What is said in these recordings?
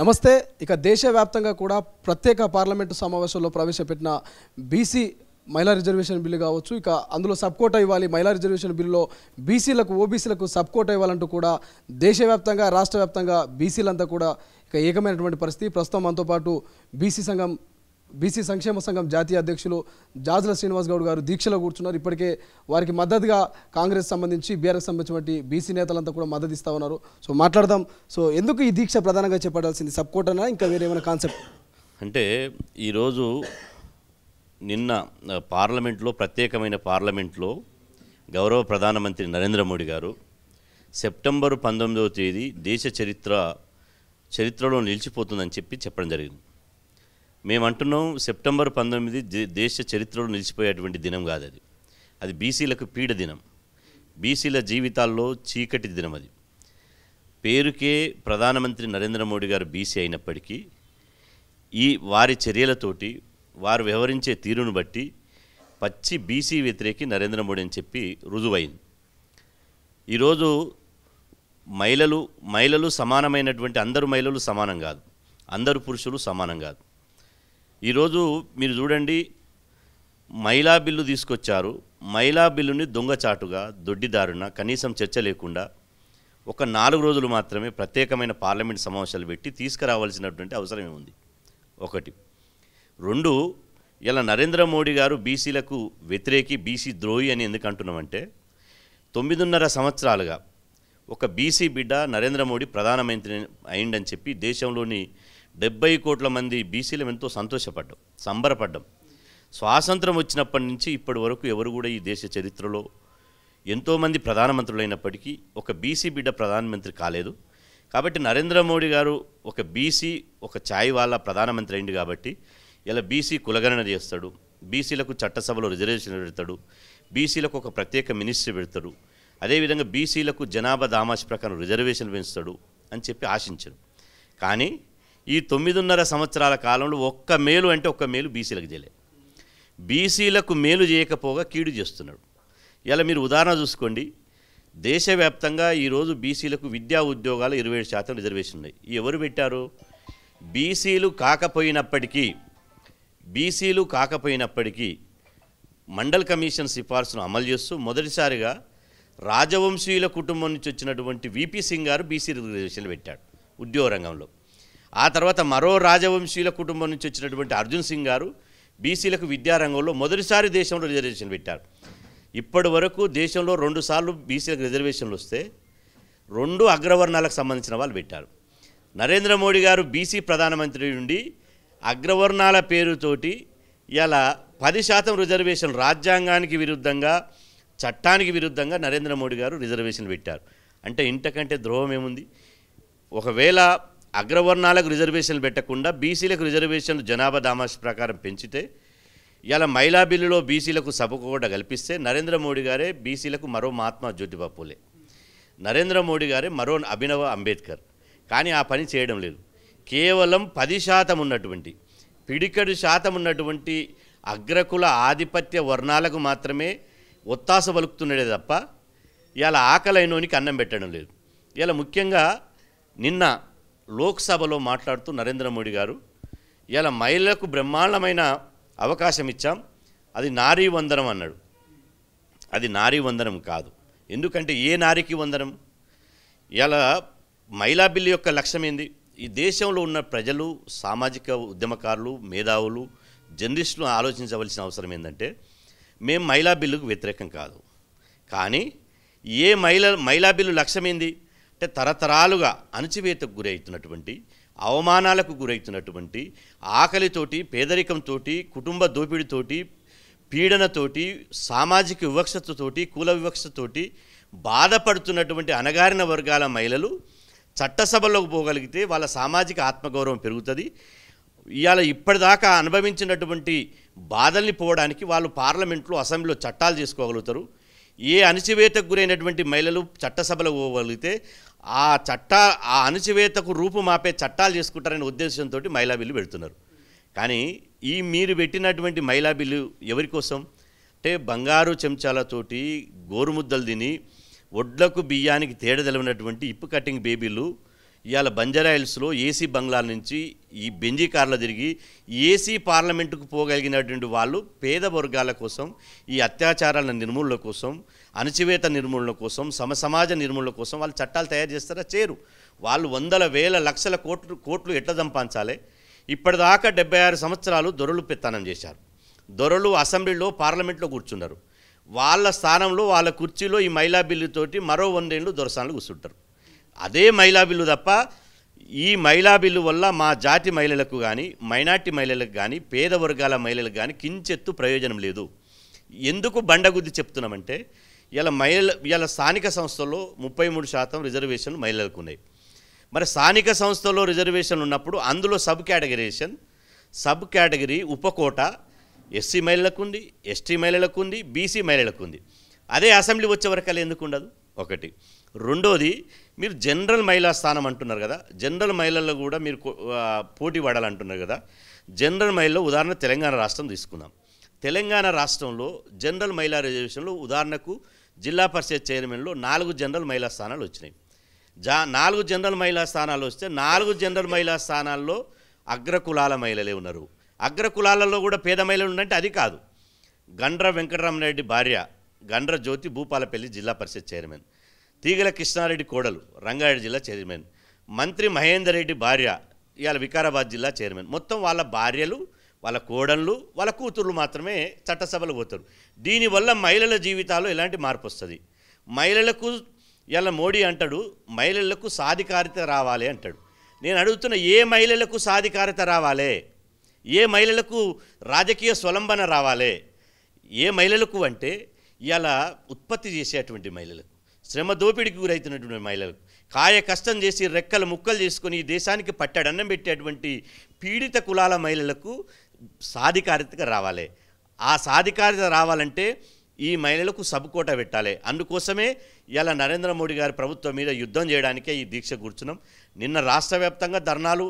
నమస్తే ఇక దేశవ్యాప్తంగా కూడా ప్రత్యేక పార్లమెంటు సమావేశంలో ప్రవేశపెట్టిన బీసీ మహిళా రిజర్వేషన్ బిల్లు కావచ్చు ఇక అందులో సబ్ కోటా ఇవ్వాలి మహిళా రిజర్వేషన్ బిల్లులో బీసీలకు ఓబీసీలకు సబ్ కోటా ఇవ్వాలంటూ కూడా దేశవ్యాప్తంగా రాష్ట్ర వ్యాప్తంగా బీసీలంతా కూడా ఇక ఏకమైనటువంటి పరిస్థితి ప్రస్తుతం మనతో పాటు బీసీ సంఘం బీసీ సంక్షేమ సంఘం జాతీయ అధ్యక్షులు జాజుల శ్రీనివాస్ గౌడ్ గారు దీక్షలో కూర్చున్నారు ఇప్పటికే వారికి మద్దతుగా కాంగ్రెస్ సంబంధించి బీఆర్ఎస్ సంబంధించినటువంటి బీసీ నేతలంతా కూడా మద్దతు ఇస్తా ఉన్నారు సో మాట్లాడదాం సో ఎందుకు ఈ దీక్ష ప్రధానంగా చెప్పాల్సింది సబ్ కోటనా ఇంకా వేరేమైనా కాన్సెప్ట్ అంటే ఈరోజు నిన్న పార్లమెంట్లో ప్రత్యేకమైన పార్లమెంట్లో గౌరవ ప్రధానమంత్రి నరేంద్ర మోడీ గారు సెప్టెంబర్ పంతొమ్మిదవ తేదీ దేశ చరిత్ర చరిత్రలో నిలిచిపోతుందని చెప్పి చెప్పడం జరిగింది మేము అంటున్నాం సెప్టెంబర్ పంతొమ్మిది దేశ చరిత్రలో నిలిచిపోయేటువంటి దినం కాదు అది అది బీసీలకు పీడ దినం బీసీల జీవితాల్లో చీకటి దినం అది పేరుకే ప్రధానమంత్రి నరేంద్ర మోడీ గారు బీసీ అయినప్పటికీ ఈ వారి చర్యలతోటి వారు వ్యవహరించే తీరును బట్టి పచ్చి బీసీ వ్యతిరేకి నరేంద్ర మోడీ అని చెప్పి రుజువైంది ఈరోజు మహిళలు మహిళలు సమానమైనటువంటి అందరు మహిళలు సమానం కాదు అందరు పురుషులు సమానం కాదు ఈరోజు మీరు చూడండి మైలా బిల్లు తీసుకొచ్చారు మైలా బిల్లుని దొంగచాటుగా దొడ్డిదారున కనీసం చర్చ లేకుండా ఒక నాలుగు రోజులు మాత్రమే ప్రత్యేకమైన పార్లమెంట్ సమావేశాలు పెట్టి తీసుకురావాల్సినటువంటి అవసరం ఏముంది ఒకటి రెండు ఇలా నరేంద్ర మోడీ గారు బీసీలకు వ్యతిరేకి బీసీ ద్రోహి అని ఎందుకు అంటున్నామంటే తొమ్మిదిన్నర సంవత్సరాలుగా ఒక బీసీ బిడ్డ నరేంద్ర మోడీ ప్రధానమంత్రి అయిండని చెప్పి దేశంలోని డెబ్బై కోట్ల మంది బీసీలు ఎంతో సంతోషపడ్డాం సంబరపడ్డాం స్వాతంత్రం వచ్చినప్పటి నుంచి ఇప్పటి వరకు ఎవరు కూడా ఈ దేశ చరిత్రలో ఎంతోమంది ప్రధానమంత్రులైనప్పటికీ ఒక బీసీ బిడ్డ ప్రధానమంత్రి కాలేదు కాబట్టి నరేంద్ర మోడీ గారు ఒక బీసీ ఒక ఛాయ్ వాళ్ళ ప్రధానమంత్రి అయింది కాబట్టి ఇలా బీసీ కులగణన చేస్తాడు బీసీలకు చట్టసభలో రిజర్వేషన్ పెడతాడు బీసీలకు ఒక ప్రత్యేక మినిస్ట్రీ పెడతాడు అదేవిధంగా బీసీలకు జనాభా దామాషి ప్రకారం రిజర్వేషన్ పెంచుతాడు అని చెప్పి ఆశించారు కానీ ఈ తొమ్మిదిన్నర సంవత్సరాల కాలంలో ఒక్క మేలు అంటే ఒక్క మేలు బీసీలకు చేయలే బీసీలకు మేలు చేయకపోగా కీడు చేస్తున్నాడు ఇలా మీరు ఉదాహరణ చూసుకోండి దేశవ్యాప్తంగా ఈరోజు బీసీలకు విద్యా ఉద్యోగాలు ఇరవై ఏడు శాతం రిజర్వేషన్ ఉన్నాయి ఎవరు పెట్టారు బీసీలు కాకపోయినప్పటికీ బీసీలు కాకపోయినప్పటికీ మండల్ కమిషన్ సిఫార్సును అమలు చేస్తూ మొదటిసారిగా రాజవంశీయుల కుటుంబం నుంచి వచ్చినటువంటి విపి సింగ్ గారు బీసీ రిజర్వేషన్లు పెట్టాడు ఉద్యోగ రంగంలో ఆ తర్వాత మరో రాజవంశీయుల కుటుంబం నుంచి వచ్చినటువంటి అర్జున్ సింగ్ గారు బీసీలకు విద్యారంగంలో మొదటిసారి దేశంలో రిజర్వేషన్ పెట్టారు ఇప్పటి వరకు దేశంలో రెండుసార్లు బీసీలకు రిజర్వేషన్లు వస్తే రెండు అగ్రవర్ణాలకు సంబంధించిన వాళ్ళు పెట్టారు నరేంద్ర మోడీ గారు బీసీ ప్రధానమంత్రి నుండి అగ్రవర్ణాల పేరుతోటి ఇలా పది శాతం రిజర్వేషన్ రాజ్యాంగానికి విరుద్ధంగా చట్టానికి విరుద్ధంగా నరేంద్ర మోడీ గారు రిజర్వేషన్ పెట్టారు అంటే ఇంతకంటే ద్రోహం ఏముంది ఒకవేళ అగ్రవర్ణాలకు రిజర్వేషన్లు పెట్టకుండా బీసీలకు రిజర్వేషన్లు జనాభా దామాష్ ప్రకారం పెంచితే ఇలా మైలా బిల్లులో బీసీలకు సభకు కూడా కల్పిస్తే నరేంద్ర మోడీ గారే బీసీలకు మరో మహాత్మా జ్యోతిబా పూలే నరేంద్ర మోడీ గారే మరో అభినవ అంబేద్కర్ కానీ ఆ పని చేయడం లేదు కేవలం పది శాతం ఉన్నటువంటి పిడికడు శాతం ఉన్నటువంటి అగ్రకుల ఆధిపత్య వర్ణాలకు మాత్రమే ఒత్తాస పలుకుతున్నాడే తప్ప ఇలా ఆకలైనోనికి అన్నం పెట్టడం లేదు ఇలా ముఖ్యంగా నిన్న లోక్సభలో మాట్లాడుతూ నరేంద్ర మోడీ గారు ఇలా మహిళలకు బ్రహ్మాండమైన అవకాశం ఇచ్చాం అది నారీ వందనం అన్నాడు అది నారీ వందనం కాదు ఎందుకంటే ఏ నారికి వందనం ఇలా మహిళా బిల్లు యొక్క లక్ష్యం ఏంది ఈ దేశంలో ఉన్న ప్రజలు సామాజిక ఉద్యమకారులు మేధావులు జర్నలిస్టులు ఆలోచించవలసిన అవసరం ఏంటంటే మేము మహిళా బిల్లుకు వ్యతిరేకం కాదు కానీ ఏ మహిళ మహిళా బిల్లు లక్ష్యం అంటే తరతరాలుగా అణచివేతకు గురైతున్నటువంటి అవమానాలకు గురైతున్నటువంటి ఆకలితోటి పేదరికంతో కుటుంబ దోపిడితోటి పీడనతోటి సామాజిక వివక్షతతోటి కుల వివక్షతతోటి బాధపడుతున్నటువంటి అణగారిన వర్గాల మహిళలు చట్టసభలోకి పోగలిగితే వాళ్ళ సామాజిక ఆత్మగౌరవం పెరుగుతుంది ఇవాళ ఇప్పటిదాకా అనుభవించినటువంటి బాధల్ని పోవడానికి వాళ్ళు పార్లమెంట్లో అసెంబ్లీలో చట్టాలు చేసుకోగలుగుతారు ఏ అణచివేతకు గురైనటువంటి మహిళలు చట్టసభలో పోగలిగితే ఆ చట్ట ఆ అణచివేతకు రూపుమాపే చట్టాలు చేసుకుంటారనే ఉద్దేశంతో మహిళా బిల్లు పెడుతున్నారు కానీ ఈ మీరు పెట్టినటువంటి మహిళా బిల్లు ఎవరి కోసం అంటే బంగారు చెంచాలతోటి గోరుముద్దలు తిని ఒడ్లకు బియ్యానికి తేడదలవినటువంటి ఇప్పు కటింగ్ బేబీలు ఇవాళ హిల్స్లో ఏసీ బంగ్లా నుంచి ఈ బెంజీ కార్లో తిరిగి ఏసీ పార్లమెంటుకు పోగలిగినటువంటి వాళ్ళు పేద వర్గాల కోసం ఈ అత్యాచారాల నిర్మూలన కోసం అణచివేత నిర్మూలన కోసం సమాజ నిర్మూలన కోసం వాళ్ళు చట్టాలు తయారు చేస్తారా చేరు వాళ్ళు వందల వేల లక్షల కోట్లు కోట్లు ఎట్లా సంపాదించాలి ఇప్పటిదాకా డెబ్బై ఆరు సంవత్సరాలు దొరలు పెత్తనం చేశారు దొరలు అసెంబ్లీలో పార్లమెంట్లో కూర్చున్నారు వాళ్ళ స్థానంలో వాళ్ళ కుర్చీలో ఈ మహిళా బిల్లుతోటి మరో వందేళ్ళు దొరసాన్లు కూర్చుంటారు అదే మహిళా బిల్లు తప్ప ఈ మహిళా బిల్లు వల్ల మా జాతి మహిళలకు కానీ మైనార్టీ మహిళలకు కానీ పేద వర్గాల మహిళలకు కానీ కించెత్తు ప్రయోజనం లేదు ఎందుకు బండగుద్ది చెప్తున్నామంటే ఇలా మహిళ ఇలా స్థానిక సంస్థల్లో ముప్పై మూడు శాతం రిజర్వేషన్లు మహిళలకు ఉన్నాయి మరి స్థానిక సంస్థల్లో రిజర్వేషన్ ఉన్నప్పుడు అందులో సబ్ కేటగిరేషన్ సబ్ కేటగిరీ ఉపకోట ఎస్సీ మహిళలకు ఉంది ఎస్టీ మహిళలకు ఉంది బీసీ మహిళలకు ఉంది అదే అసెంబ్లీ వచ్చే అలా ఎందుకు ఉండదు ఒకటి రెండోది మీరు జనరల్ మహిళా స్థానం అంటున్నారు కదా జనరల్ మహిళల్లో కూడా మీరు పోటీ పడాలంటున్నారు కదా జనరల్ మహిళలో ఉదాహరణ తెలంగాణ రాష్ట్రం తీసుకుందాం తెలంగాణ రాష్ట్రంలో జనరల్ మహిళా రిజర్వేషన్లో ఉదాహరణకు జిల్లా పరిషత్ చైర్మన్లో నాలుగు జనరల్ మహిళా స్థానాలు వచ్చినాయి జా నాలుగు జనరల్ మహిళా స్థానాలు వస్తే నాలుగు జనరల్ మహిళా స్థానాల్లో అగ్రకులాల మహిళలే ఉన్నారు అగ్రకులాలలో కూడా పేద మహిళలు ఉన్నట్టు అది కాదు గండ్ర వెంకటరామరెడ్డి భార్య గండ్ర జ్యోతి భూపాలపల్లి జిల్లా పరిషత్ చైర్మన్ తీగల కృష్ణారెడ్డి కోడలు రంగారెడ్డి జిల్లా చైర్మన్ మంత్రి మహేందర్ రెడ్డి భార్య ఇవాళ వికారాబాద్ జిల్లా చైర్మన్ మొత్తం వాళ్ళ భార్యలు వాళ్ళ కోడళ్ళు వాళ్ళ కూతుర్లు మాత్రమే చట్టసభలు పోతారు దీనివల్ల మహిళల జీవితాల్లో ఎలాంటి మార్పు వస్తుంది మహిళలకు ఇవాళ మోడీ అంటాడు మహిళలకు సాధికారిత రావాలి అంటాడు నేను అడుగుతున్న ఏ మహిళలకు సాధికారిత రావాలి ఏ మహిళలకు రాజకీయ స్వలంబన రావాలి ఏ మహిళలకు అంటే ఇలా ఉత్పత్తి చేసేటువంటి మహిళలకు శ్రమ దోపిడికి గురవుతున్నటువంటి మహిళలకు కాయ కష్టం చేసి రెక్కలు ముక్కలు చేసుకొని ఈ దేశానికి పట్టాడన్నం పెట్టేటువంటి పీడిత కులాల మహిళలకు సాధికారితగా రావాలి ఆ సాధికారిత రావాలంటే ఈ మహిళలకు సబ్కోట పెట్టాలి అందుకోసమే ఇలా నరేంద్ర మోడీ గారి ప్రభుత్వం మీద యుద్ధం చేయడానికే ఈ దీక్ష కూర్చున్నాం నిన్న రాష్ట్ర వ్యాప్తంగా ధర్నాలు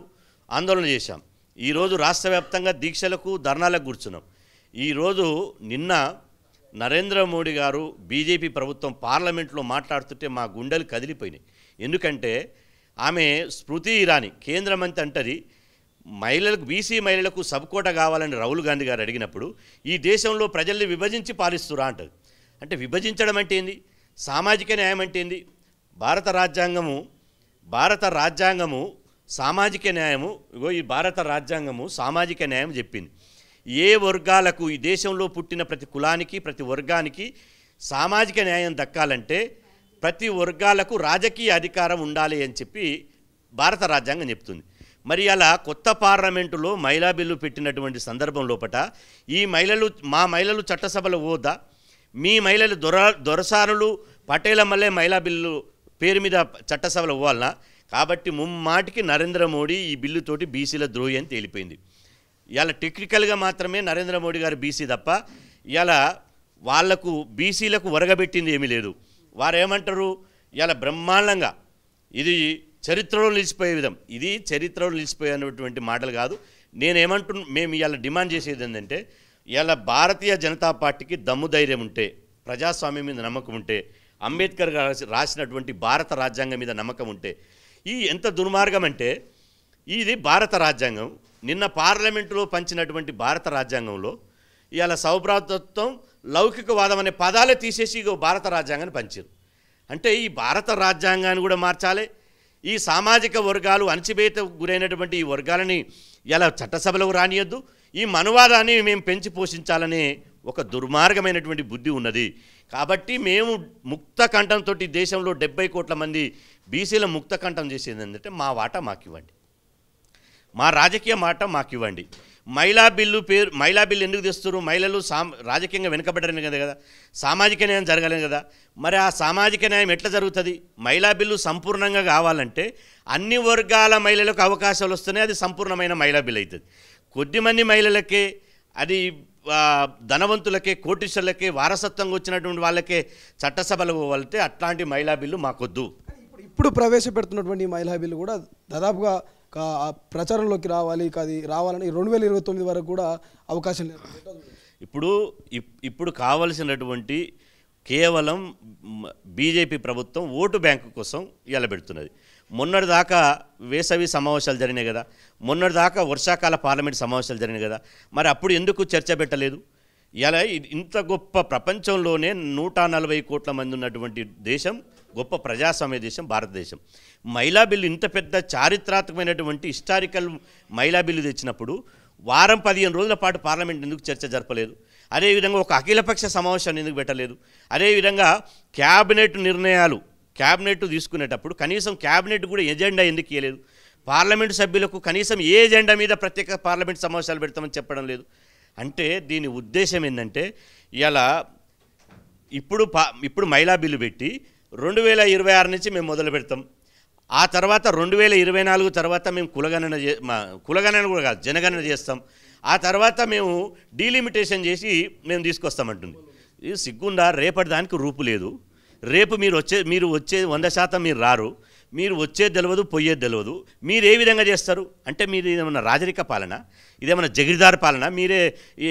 ఆందోళన చేశాం ఈరోజు రాష్ట్ర వ్యాప్తంగా దీక్షలకు ధర్నాలకు కూర్చున్నాం ఈరోజు నిన్న నరేంద్ర మోడీ గారు బీజేపీ ప్రభుత్వం పార్లమెంట్లో మాట్లాడుతుంటే మా గుండెలు కదిలిపోయినాయి ఎందుకంటే ఆమె స్మృతి ఇరానీ కేంద్ర మంత్రి అంటది మహిళలకు బీసీ మహిళలకు సబ్కోట కావాలని రాహుల్ గాంధీ గారు అడిగినప్పుడు ఈ దేశంలో ప్రజల్ని విభజించి పాలిస్తురా అంటది అంటే విభజించడం అంటే ఏంది సామాజిక న్యాయం అంటే ఏంది భారత రాజ్యాంగము భారత రాజ్యాంగము సామాజిక న్యాయము ఇగో ఈ భారత రాజ్యాంగము సామాజిక న్యాయం చెప్పింది ఏ వర్గాలకు ఈ దేశంలో పుట్టిన ప్రతి కులానికి ప్రతి వర్గానికి సామాజిక న్యాయం దక్కాలంటే ప్రతి వర్గాలకు రాజకీయ అధికారం ఉండాలి అని చెప్పి భారత రాజ్యాంగం చెప్తుంది మరి అలా కొత్త పార్లమెంటులో మహిళా బిల్లు పెట్టినటువంటి సందర్భం లోపల ఈ మహిళలు మా మహిళలు చట్టసభలు హోదా మీ మహిళలు దొర దొరసారులు పటేల మల్లె మహిళా బిల్లు పేరు మీద చట్టసభలు పోవాలనా కాబట్టి ముమ్మాటికి నరేంద్ర మోడీ ఈ బిల్లుతోటి బీసీల ద్రోహి అని తేలిపోయింది ఇలా టెక్నికల్గా మాత్రమే నరేంద్ర మోడీ గారు బీసీ తప్ప ఇలా వాళ్లకు బీసీలకు ఒరగబెట్టింది ఏమీ లేదు వారు ఏమంటారు ఇలా బ్రహ్మాండంగా ఇది చరిత్రలో నిలిచిపోయే విధం ఇది చరిత్రలో నిలిచిపోయేటువంటి మాటలు కాదు నేనేమంటు మేము ఇవాళ డిమాండ్ చేసేది ఏంటంటే ఇలా భారతీయ జనతా పార్టీకి దమ్ము ధైర్యం ఉంటే ప్రజాస్వామ్యం మీద నమ్మకం ఉంటే అంబేద్కర్ గారు రాసినటువంటి భారత రాజ్యాంగం మీద నమ్మకం ఉంటే ఈ ఎంత దుర్మార్గం అంటే ఇది భారత రాజ్యాంగం నిన్న పార్లమెంటులో పంచినటువంటి భారత రాజ్యాంగంలో ఇవాళ సౌభ్రాతత్వం లౌకికవాదం అనే పదాలే తీసేసి భారత రాజ్యాంగాన్ని పంచారు అంటే ఈ భారత రాజ్యాంగాన్ని కూడా మార్చాలి ఈ సామాజిక వర్గాలు అణచిబేత గురైనటువంటి ఈ వర్గాలని ఇలా చట్టసభలకు రానియద్దు ఈ మనువాదాన్ని మేము పెంచి పోషించాలనే ఒక దుర్మార్గమైనటువంటి బుద్ధి ఉన్నది కాబట్టి మేము ముక్త కంఠంతో దేశంలో డెబ్బై కోట్ల మంది బీసీల ముక్త కంఠం చేసేది ఏంటంటే మా వాటా మాకు ఇవ్వండి మా రాజకీయ మాట మాకు ఇవ్వండి మహిళా బిల్లు పేరు మహిళా బిల్లు ఎందుకు తెస్తారు మహిళలు సామ్ రాజకీయంగా వెనుకబడ్డారని కదా కదా సామాజిక న్యాయం జరగలేదు కదా మరి ఆ సామాజిక న్యాయం ఎట్లా జరుగుతుంది మహిళా బిల్లు సంపూర్ణంగా కావాలంటే అన్ని వర్గాల మహిళలకు అవకాశాలు వస్తున్నాయి అది సంపూర్ణమైన మహిళా బిల్ అవుతుంది కొద్దిమంది మహిళలకే అది ధనవంతులకే కోటీశ్వర్లకే వారసత్వంగా వచ్చినటువంటి వాళ్ళకే చట్టసభలకు వెళ్తే అట్లాంటి మహిళా బిల్లు మాకొద్దు ఇప్పుడు ప్రవేశపెడుతున్నటువంటి మహిళా బిల్లు కూడా దాదాపుగా ప్రచారంలోకి రావాలి అది రావాలని రెండు వేల ఇరవై తొమ్మిది వరకు కూడా అవకాశం లేదు ఇప్పుడు ఇప్పుడు కావలసినటువంటి కేవలం బీజేపీ ప్రభుత్వం ఓటు బ్యాంకు కోసం ఇలాబెడుతున్నది మొన్నటిదాకా వేసవి సమావేశాలు జరిగినాయి కదా మొన్నటిదాకా వర్షాకాల పార్లమెంట్ సమావేశాలు జరిగినాయి కదా మరి అప్పుడు ఎందుకు చర్చ పెట్టలేదు ఇలా ఇంత గొప్ప ప్రపంచంలోనే నూట నలభై కోట్ల మంది ఉన్నటువంటి దేశం గొప్ప ప్రజాస్వామ్య దేశం భారతదేశం మైలా బిల్లు ఇంత పెద్ద చారిత్రాత్మకమైనటువంటి హిస్టారికల్ మైలా బిల్లు తెచ్చినప్పుడు వారం పదిహేను రోజుల పాటు పార్లమెంట్ ఎందుకు చర్చ జరపలేదు అదేవిధంగా ఒక అఖిలపక్ష సమావేశాన్ని ఎందుకు పెట్టలేదు అదేవిధంగా క్యాబినెట్ నిర్ణయాలు క్యాబినెట్ తీసుకునేటప్పుడు కనీసం క్యాబినెట్ కూడా ఎజెండా ఎందుకు ఇవ్వలేదు పార్లమెంటు సభ్యులకు కనీసం ఏ ఎజెండా మీద ప్రత్యేక పార్లమెంట్ సమావేశాలు పెడతామని చెప్పడం లేదు అంటే దీని ఉద్దేశం ఏంటంటే ఇలా ఇప్పుడు పా ఇప్పుడు మైలా బిల్లు పెట్టి రెండు వేల ఇరవై ఆరు నుంచి మేము మొదలు పెడతాం ఆ తర్వాత రెండు వేల ఇరవై నాలుగు తర్వాత మేము కులగణన కులగణన కూడా కాదు జనగణన చేస్తాం ఆ తర్వాత మేము డీలిమిటేషన్ చేసి మేము తీసుకొస్తామంటుంది ఇది సిగ్గుందా రేపటి దానికి రూపు లేదు రేపు మీరు వచ్చే మీరు వచ్చే వంద శాతం మీరు రారు మీరు వచ్చేది తెలియదు పోయేది తెలియదు మీరు ఏ విధంగా చేస్తారు అంటే మీరు ఇదేమన్నా రాజరిక పాలన ఇదేమన్నా జగిరిదారు పాలన మీరే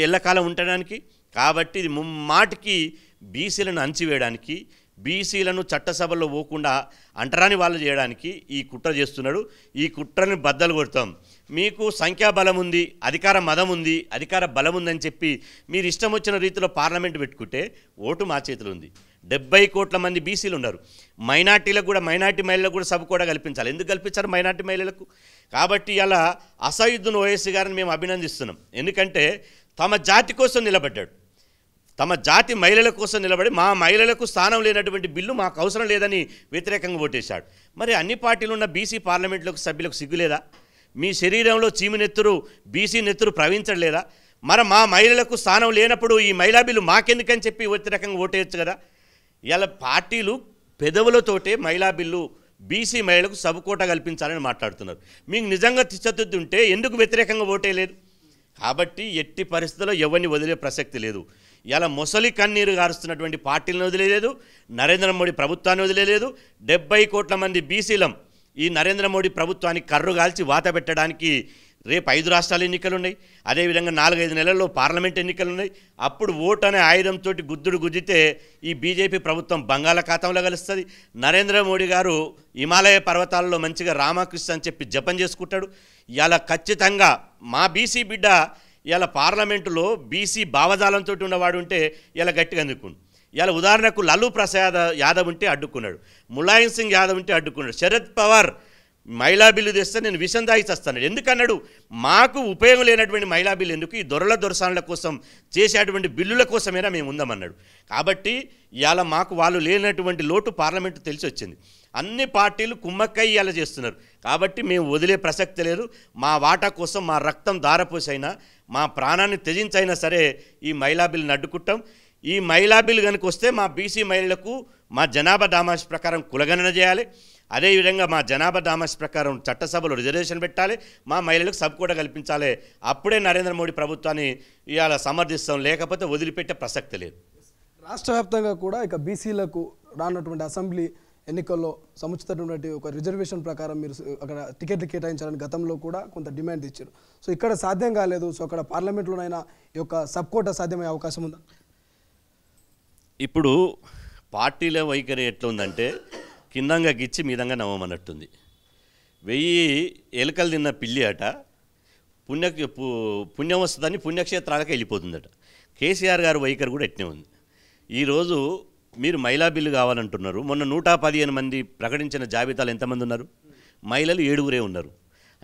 ఎల్లకాలం ఉండడానికి కాబట్టి ఇది ముమ్మాటికి బీసీలను అంచివేయడానికి బీసీలను చట్టసభలో పోకుండా అంటరాని వాళ్ళు చేయడానికి ఈ కుట్ర చేస్తున్నాడు ఈ కుట్రని బద్దలు కొడతాం మీకు సంఖ్యాబలం ఉంది అధికార మదం ఉంది అధికార బలం ఉందని చెప్పి మీరు ఇష్టం వచ్చిన రీతిలో పార్లమెంట్ పెట్టుకుంటే ఓటు మా చేతిలో ఉంది డెబ్బై కోట్ల మంది బీసీలు ఉన్నారు మైనార్టీలకు కూడా మైనార్టీ మహిళలకు కూడా సభ కూడా కల్పించాలి ఎందుకు కల్పించారు మైనార్టీ మహిళలకు కాబట్టి అలా అసయుద్దీన్ ఓఎస్సీ గారిని మేము అభినందిస్తున్నాం ఎందుకంటే తమ జాతి కోసం నిలబడ్డాడు తమ జాతి మహిళల కోసం నిలబడి మా మహిళలకు స్థానం లేనటువంటి బిల్లు మాకు అవసరం లేదని వ్యతిరేకంగా ఓటేశాడు మరి అన్ని పార్టీలు ఉన్న బీసీ పార్లమెంట్లకు సభ్యులకు సిగ్గులేదా మీ శరీరంలో చీమి నెత్తురు బీసీ నెత్తురు ప్రవహించలేదా మరి మా మహిళలకు స్థానం లేనప్పుడు ఈ మహిళా బిల్లు మాకెందుకని చెప్పి వ్యతిరేకంగా ఓటేయచ్చు కదా ఇలా పార్టీలు పెదవులతోటే మహిళా బిల్లు బీసీ మహిళలకు సబకోట కల్పించాలని మాట్లాడుతున్నారు మీకు నిజంగా తిచ్చతుద్ది ఉంటే ఎందుకు వ్యతిరేకంగా ఓటేయలేదు కాబట్టి ఎట్టి పరిస్థితుల్లో ఎవరిని వదిలే ప్రసక్తి లేదు ఇలా ముసలి కన్నీరు గారుస్తున్నటువంటి పార్టీలను వదిలేదు నరేంద్ర మోడీ ప్రభుత్వాన్ని వదిలేదు డెబ్బై కోట్ల మంది బీసీలం ఈ నరేంద్ర మోడీ ప్రభుత్వానికి కర్రు కాల్చి వాత పెట్టడానికి రేపు ఐదు రాష్ట్రాల ఎన్నికలు ఉన్నాయి అదేవిధంగా నాలుగైదు నెలల్లో పార్లమెంట్ ఎన్నికలు ఉన్నాయి అప్పుడు ఓటు అనే ఆయుధంతో గుద్దుడు గుద్దితే ఈ బీజేపీ ప్రభుత్వం బంగాళాఖాతంలో కలుస్తుంది నరేంద్ర మోడీ గారు హిమాలయ పర్వతాలలో మంచిగా రామకృష్ణ అని చెప్పి జపం చేసుకుంటాడు ఇలా ఖచ్చితంగా మా బీసీ బిడ్డ ఇలా పార్లమెంటులో బీసీ భావజాలంతో ఉన్నవాడు ఉంటే ఇలా గట్టిగా అందుకున్నాడు ఇలా ఉదాహరణకు లాలూ ప్రసాద్ యాదవ్ ఉంటే అడ్డుకున్నాడు ములాయం సింగ్ యాదవ్ ఉంటే అడ్డుకున్నాడు శరద్ పవార్ మహిళా బిల్లు తెస్తే నేను విషం తాగిస్తాను ఎందుకన్నాడు మాకు ఉపయోగం లేనటువంటి మహిళా బిల్లు ఎందుకు ఈ దొరల దొరసానుల కోసం చేసేటువంటి బిల్లుల కోసమైనా మేము ఉందామన్నాడు కాబట్టి ఇవాళ మాకు వాళ్ళు లేనటువంటి లోటు పార్లమెంటు తెలిసి వచ్చింది అన్ని పార్టీలు కుమ్మక్కయ్యేలా చేస్తున్నారు కాబట్టి మేము వదిలే ప్రసక్తి లేదు మా వాటా కోసం మా రక్తం దారపోసైనా మా ప్రాణాన్ని త్యజించైనా సరే ఈ మహిళా బిల్ని అడ్డుకుంటాం ఈ మహిళా బిల్ కనుక వస్తే మా బీసీ మహిళలకు మా జనాభా డామాస్ ప్రకారం కులగణన చేయాలి అదేవిధంగా మా జనాభా డామాస్ ప్రకారం చట్టసభలో రిజర్వేషన్ పెట్టాలి మా మహిళలకు సబ్ కూడా కల్పించాలి అప్పుడే నరేంద్ర మోడీ ప్రభుత్వాన్ని ఇవాళ సమర్థిస్తాం లేకపోతే వదిలిపెట్టే ప్రసక్తి లేదు రాష్ట్ర వ్యాప్తంగా కూడా ఇక బీసీలకు రానటువంటి అసెంబ్లీ ఎన్నికల్లో సముచితమైనటువంటి ఒక రిజర్వేషన్ ప్రకారం మీరు అక్కడ టికెట్లు కేటాయించాలని గతంలో కూడా కొంత డిమాండ్ ఇచ్చారు సో ఇక్కడ సాధ్యం కాలేదు సో అక్కడ పార్లమెంట్లోనైనా ఈ యొక్క సబ్ కోటా సాధ్యమయ్యే అవకాశం ఉందా ఇప్పుడు పార్టీల వైఖరి ఎట్లుందంటే కిందంగా గిచ్చి మీదంగా నవ్వమన్నట్టుంది వెయ్యి ఎలుకలు తిన్న పిల్లి అట పుణ్య పుణ్యం వస్తుందని పుణ్యక్షేత్రాలకు వెళ్ళిపోతుందట కేసీఆర్ గారు వైఖరి కూడా ఎట్నే ఉంది ఈరోజు మీరు మహిళా బిల్లు కావాలంటున్నారు మొన్న నూట పదిహేను మంది ప్రకటించిన జాబితాలు ఎంతమంది ఉన్నారు మహిళలు ఏడుగురే ఉన్నారు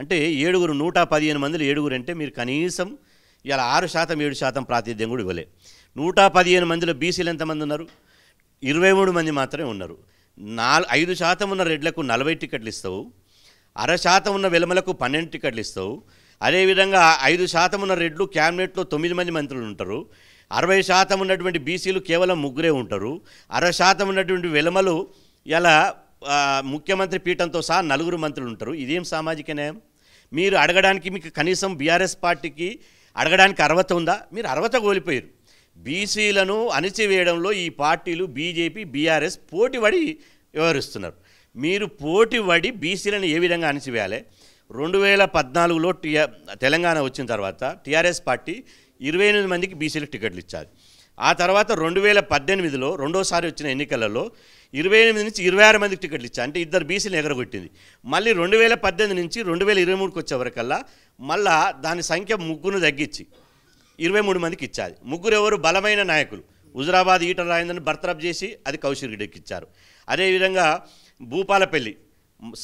అంటే ఏడుగురు నూట పదిహేను మందిలో ఏడుగురు అంటే మీరు కనీసం ఇలా ఆరు శాతం ఏడు శాతం ప్రాతినిధ్యం కూడా ఇవ్వలే నూట పదిహేను మందిలో బీసీలు ఎంతమంది ఉన్నారు ఇరవై మూడు మంది మాత్రమే ఉన్నారు నాలు ఐదు శాతం ఉన్న రెడ్లకు నలభై టికెట్లు ఇస్తావు అర శాతం ఉన్న వెలమలకు పన్నెండు టికెట్లు ఇస్తావు అదేవిధంగా ఐదు శాతం ఉన్న రెడ్లు క్యాబినెట్లో తొమ్మిది మంది మంత్రులు ఉంటారు అరవై శాతం ఉన్నటువంటి బీసీలు కేవలం ముగ్గురే ఉంటారు అరవై శాతం ఉన్నటువంటి వెలమలు ఇలా ముఖ్యమంత్రి పీఠంతో సహా నలుగురు మంత్రులు ఉంటారు ఇదేం సామాజిక న్యాయం మీరు అడగడానికి మీకు కనీసం బీఆర్ఎస్ పార్టీకి అడగడానికి అర్హత ఉందా మీరు అర్హత కోల్పోయారు బీసీలను అణిచివేయడంలో ఈ పార్టీలు బీజేపీ బీఆర్ఎస్ పోటీపడి వ్యవహరిస్తున్నారు మీరు పోటీపడి బీసీలను ఏ విధంగా అణిచివేయాలి రెండు వేల పద్నాలుగులో తెలంగాణ వచ్చిన తర్వాత టీఆర్ఎస్ పార్టీ ఇరవై ఎనిమిది మందికి బీసీలకు టికెట్లు ఇచ్చారు ఆ తర్వాత రెండు వేల పద్దెనిమిదిలో రెండోసారి వచ్చిన ఎన్నికలలో ఇరవై ఎనిమిది నుంచి ఇరవై ఆరు మందికి టికెట్లు ఇచ్చా అంటే ఇద్దరు బీసీలు ఎగరగొట్టింది మళ్ళీ రెండు వేల పద్దెనిమిది నుంచి రెండు వేల ఇరవై మూడుకి వచ్చేవరకల్లా మళ్ళా దాని సంఖ్య ముగ్గురు తగ్గించి ఇరవై మూడు మందికి ఇచ్చారు ముగ్గురు ఎవరు బలమైన నాయకులు హుజరాబాద్ ఈటల రాయిందని బర్తరఫ్ చేసి అది కౌశిక్ ఇచ్చారు అదేవిధంగా భూపాలపల్లి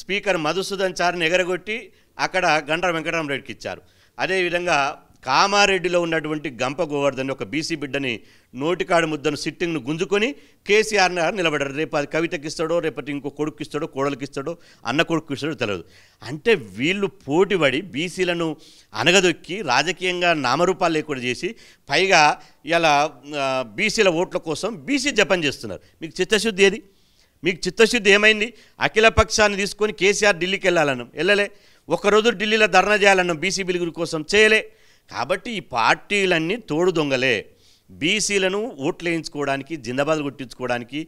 స్పీకర్ మధుసూదన్ చారిని ఎగరగొట్టి అక్కడ గండ్ర వెంకటరామరెడ్డికి ఇచ్చారు అదేవిధంగా కామారెడ్డిలో ఉన్నటువంటి గంప గోవర్ధన్ ఒక బీసీ బిడ్డని నోటికాడు ముద్దను సిట్టింగ్ను గుంజుకొని కేసీఆర్ గారు నిలబడారు రేపు అది కవితకి ఇస్తాడో రేపటి ఇంకో కొడుకు ఇస్తాడో కోడలికి ఇస్తాడో అన్న కొడుకు ఇస్తాడో తెలియదు అంటే వీళ్ళు పోటీపడి బీసీలను అనగదొక్కి రాజకీయంగా నామరూపాలు లేకుండా చేసి పైగా ఇలా బీసీల ఓట్ల కోసం బీసీ జపం చేస్తున్నారు మీకు చిత్తశుద్ధి ఏది మీకు చిత్తశుద్ధి ఏమైంది అఖిల పక్షాన్ని తీసుకొని కేసీఆర్ ఢిల్లీకి వెళ్ళాలన్నాం వెళ్ళలే ఒకరోజు ఢిల్లీలో ధర్నా చేయాలన్నాం బీసీ బిలుగురి కోసం చేయలే కాబట్టి ఈ పార్టీలన్నీ తోడు దొంగలే బీసీలను ఓట్లు వేయించుకోవడానికి జిందాబాద్ కొట్టించుకోవడానికి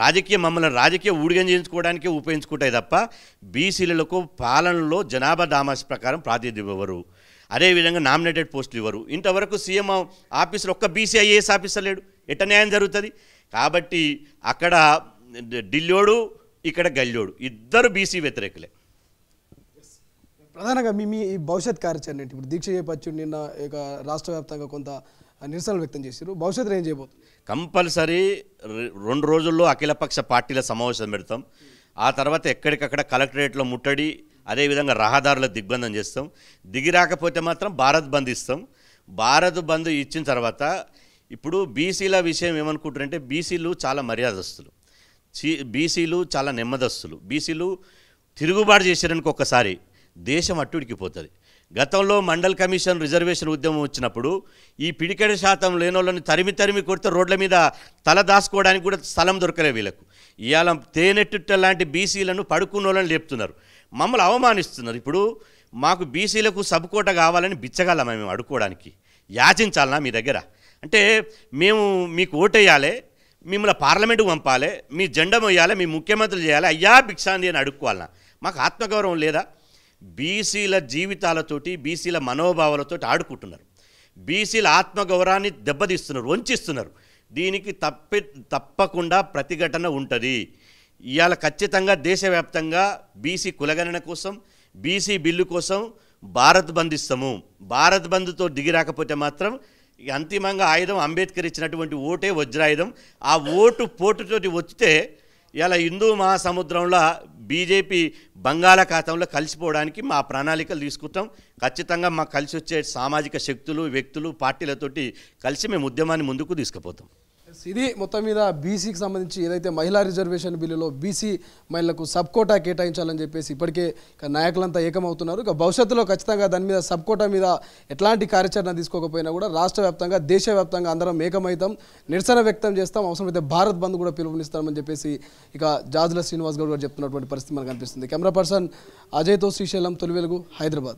రాజకీయ మమ్మల్ని రాజకీయ ఊడిగం చేయించుకోవడానికే ఉపయోగించుకుంటాయి తప్ప బీసీలకు పాలనలో జనాభా దామాస్ ప్రకారం ప్రాతినిధ్యం ఇవ్వరు అదేవిధంగా నామినేటెడ్ పోస్టులు ఇవ్వరు ఇంతవరకు సీఎం ఆఫీసులు ఒక్క బీసీ ఐఏఎస్ ఆఫీసర్ లేడు ఎట్ట న్యాయం జరుగుతుంది కాబట్టి అక్కడ ఢిల్లోడు ఇక్కడ గల్లోడు ఇద్దరు బీసీ వ్యతిరేకులే ప్రధానంగా మీ మీ భవిష్యత్ కార్యాచరణ ఏంటి ఇప్పుడు దీక్ష చేయపచ్చు నిన్న ఇక రాష్ట్ర వ్యాప్తంగా కొంత నిరసనలు వ్యక్తం చేశారు భవిష్యత్తులో ఏం చేయబోతుంది కంపల్సరీ రెండు రోజుల్లో అఖిలపక్ష పార్టీల సమావేశం పెడతాం ఆ తర్వాత ఎక్కడికక్కడ కలెక్టరేట్లో ముట్టడి అదేవిధంగా రహదారుల దిగ్బంధం చేస్తాం దిగి రాకపోతే మాత్రం భారత్ బంద్ ఇస్తాం భారత్ బంద్ ఇచ్చిన తర్వాత ఇప్పుడు బీసీల విషయం ఏమనుకుంటారంటే బీసీలు చాలా మర్యాదస్తులు బీసీలు చాలా నెమ్మదస్తులు బీసీలు తిరుగుబాటు చేశారనుకో ఒక్కసారి దేశం అట్టుడికిపోతుంది గతంలో మండల్ కమిషన్ రిజర్వేషన్ ఉద్యమం వచ్చినప్పుడు ఈ పిడికెడ శాతం లేనోళ్ళని తరిమి తరిమి కొడితే రోడ్ల మీద తల దాసుకోవడానికి కూడా స్థలం దొరకలే వీళ్ళకు ఇవాళ తేనెట్టుట్ట లాంటి బీసీలను పడుకున్నోళ్ళని లేపుతున్నారు మమ్మల్ని అవమానిస్తున్నారు ఇప్పుడు మాకు బీసీలకు సబ్కోట కావాలని బిచ్చగలమా మేము అడుకోవడానికి యాచించాలనా మీ దగ్గర అంటే మేము మీకు ఓటేయాలి మిమ్మల్ని పార్లమెంటుకు పంపాలి మీ జెండా వేయాలి మీ ముఖ్యమంత్రులు చేయాలి అయ్యా భిక్షాంది అని అడుక్కోవాలన్నా మాకు ఆత్మగౌరవం లేదా బీసీల జీవితాలతోటి బీసీల మనోభావాలతోటి ఆడుకుంటున్నారు బీసీల ఆత్మగౌరవాన్ని దెబ్బతీస్తున్నారు వంచిస్తున్నారు దీనికి తప్పి తప్పకుండా ప్రతిఘటన ఉంటుంది ఇవాళ ఖచ్చితంగా దేశవ్యాప్తంగా బీసీ కులగణన కోసం బీసీ బిల్లు కోసం భారత్ బంద్ ఇస్తాము భారత్ బంద్తో దిగిరాకపోతే మాత్రం అంతిమంగా ఆయుధం అంబేద్కర్ ఇచ్చినటువంటి ఓటే వజ్రాయుధం ఆ ఓటు పోటుతోటి వచ్చితే ఇలా హిందూ మహాసముద్రంలో బీజేపీ బంగాళాఖాతంలో కలిసిపోవడానికి మా ప్రణాళికలు తీసుకుంటాం ఖచ్చితంగా మాకు కలిసి వచ్చే సామాజిక శక్తులు వ్యక్తులు పార్టీలతోటి కలిసి మేము ఉద్యమాన్ని ముందుకు తీసుకుపోతాం ఇది మొత్తం మీద బీసీకి సంబంధించి ఏదైతే మహిళా రిజర్వేషన్ బిల్లులో బీసీ మహిళలకు సబ్ కోటా కేటాయించాలని చెప్పేసి ఇప్పటికే నాయకులంతా ఏకమవుతున్నారు ఇక భవిష్యత్తులో ఖచ్చితంగా దాని మీద సబ్ కోటా మీద ఎట్లాంటి కార్యాచరణ తీసుకోకపోయినా కూడా రాష్ట్ర వ్యాప్తంగా దేశవ్యాప్తంగా అందరం ఏకమవుతాం నిరసన వ్యక్తం చేస్తాం అవసరమైతే భారత్ బంద్ కూడా పిలుపునిస్తామని చెప్పేసి ఇక జాజుల శ్రీనివాస్ గౌడ్ గారు చెప్తున్నటువంటి పరిస్థితి మనకు కనిపిస్తుంది కెమెరా పర్సన్ అజయ్తో శ్రీశైలం తొలి వెలుగు హైదరాబాద్